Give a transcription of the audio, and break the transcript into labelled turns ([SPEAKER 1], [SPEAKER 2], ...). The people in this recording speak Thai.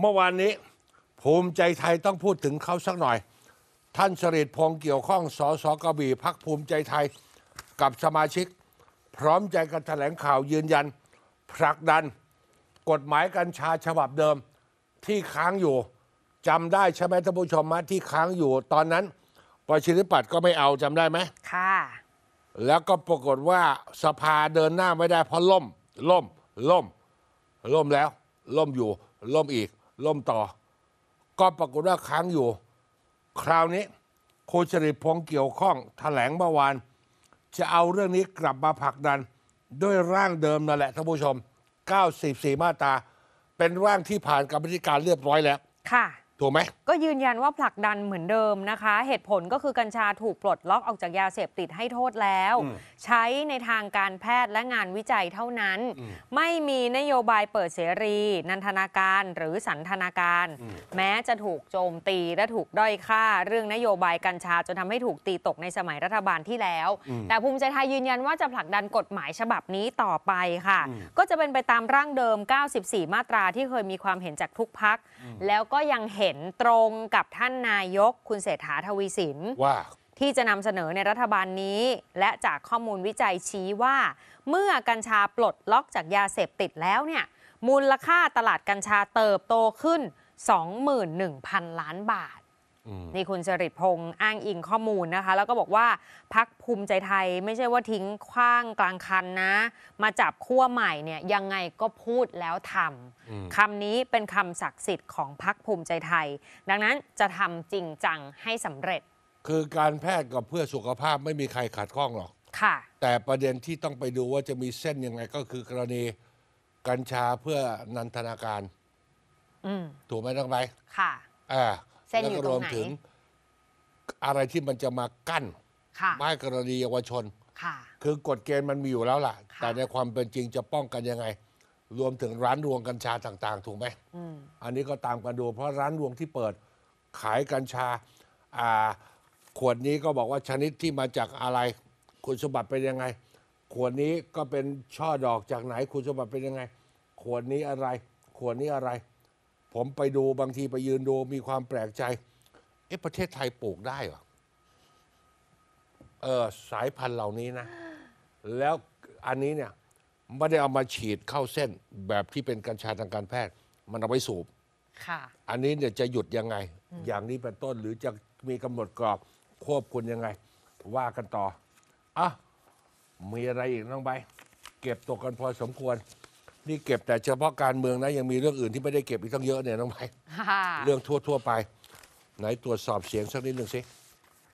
[SPEAKER 1] เมื่อวานนี้ ภูมิใจไทยต้องพูดถึงเขาสักหน่อย ท่านสริพงเกี่ยวข้องสสกบีพักภูมิใจไทยกับสมาชิก พร้อมใจกันแถลงข่าวยืนยัน ผลักดันกฎหมายกัญชาฉบับเดิมที่ค้างอยู่จำได้ใช่ไหมท่านผู้ชมมะที่ค้างอยู่ ตอนนั้นประชิธิปัต์ก็ไม่เอาจำได้ไหมค่ะ แล้วก็ปรากฏว่าสภาเดินหน้าไม่ได้เพราะล่มล่มล่มล่มแล้วล่มอยู่ล่มอีกล่มต่อ ก็ปรากฏว่าค้างอยู่ คราวนี้โคชริพง์เกี่ยวข้องถแถลงเมื่อวานจะเอาเรื่องนี้กลับมาผลักดัน ด้วยร่างเดิมนั่นแหละ ท่านผู้ชม 94 มาตา เป็นร่างที่ผ่านกรรมธิการเรียบร้อยแล้ว ค่ะถูกไหม
[SPEAKER 2] ก็ยืนยันว่าผลักดันเหมือนเดิมนะคะ เหตุผลก็คือกัญชาถูกปลดล็อกออกจากยาเสพติดให้โทษแล้ว ใช้ในทางการแพทย์และงานวิจัยเท่านั้น ไม่มีนโยบายเปิดเสรี นันทนาการหรือสันทนาการ แม้จะถูกโจมตีและถูกด้อยค่า เรื่องนโยบายกัญชาจนทำให้ถูกตีตกในสมัยรัฐบาลที่แล้ว แต่ภูมิใจไทยยืนยันว่าจะผลักดันกฎหมายฉบับนี้ต่อไปค่ะ ก็จะเป็นไปตามร่างเดิม 94 มาตราที่เคยมีความเห็นจากทุกพักแล้วก็ยังเห็น็นตรงกับท่านนายกคุณเศรษฐาทวีสินว่า ที่จะนำเสนอในรัฐบาลนี้ และจากข้อมูลวิจัยชี้ว่า เมื่อกัญชาปลดล็อกจากยาเสพติดแล้วเนี่ยมูลค่าตลาดกัญชาเติบโตขึ้น 21,000 ล้านบาทนี่คุณสริพงษ์อ้างอิงข้อมูลนะคะ แล้วก็บอกว่าพักภูมิใจไทยไม่ใช่ว่าทิ้งคว้างกลางคันนะ มาจับขั้วใหม่เนี่ยยังไงก็พูดแล้วทำคำนี้เป็นคำศักดิ์สิทธิ์ของพักภูมิใจไทย ดังนั้นจะทำจริงจังให้สำเร็จ
[SPEAKER 1] คือการแพทย์กับเพื่อสุขภาพไม่มีใครขัดข้องหรอก ค่ะ แต่ประเด็นที่ต้องไปดูว่าจะมีเส้นยังไงก็คือกรณีกัญชาเพื่อนันทนาการถูกไหมต้องไปค่ะอ่าเส้นอยู่ตรวงมไหนถึงอะไรที่มันจะมากั้นค่ะไม่กรณีเยาวชนค่ะคือกฎเกณฑ์มันมีอยู่แล้วล่ะะแต่ในความเป็นจริงจะป้องกันยังไง รวมถึงร้านรวงกัญชาต่างๆ ถูกไหมอมอันนี้ก็ตามกันดู เพราะร้านรวงที่เปิด ขายกัญชา อ่า ขวดนี้ก็บอกว่าชนิดที่มาจากอะไร คุณสมบัติเป็นยังไง ขวดนี้ก็เป็นช่อดอกจากไหนคุณสมบัติเป็นยังไง ขวดนี้อะไร ขวดนี้อะไรผมไปดูบางทีไปยืนดู มีความแปลกใจ เอ๊ะ ประเทศไทยปลูกได้เหรอ เออสายพันธุ์เหล่านี้นะ แล้วอันนี้เนี่ยไม่ได้เอามาฉีดเข้าเส้นแบบที่เป็นกัญชาทางการแพทย์ มันเอาไปสูบ ค่ะ อันนี้เนี่ยจะหยุดยังไง อย่างนี้เป็นต้น หรือจะมีกำหนดกรอบควบคุมยังไง ว่ากันต่ออ่ะมีอะไรอีกน้องใบเก็บตกกันพอสมควรนี่เก็บแต่เฉพาะการเมืองนะ ยังมีเรื่องอื่นที่ไม่ได้เก็บอีกตั้งเยอะเนี่ยน้องไปเรื่องทั่ว ๆ ไป ไหนตรวจสอบเสียงสักนิดหนึ่งสิ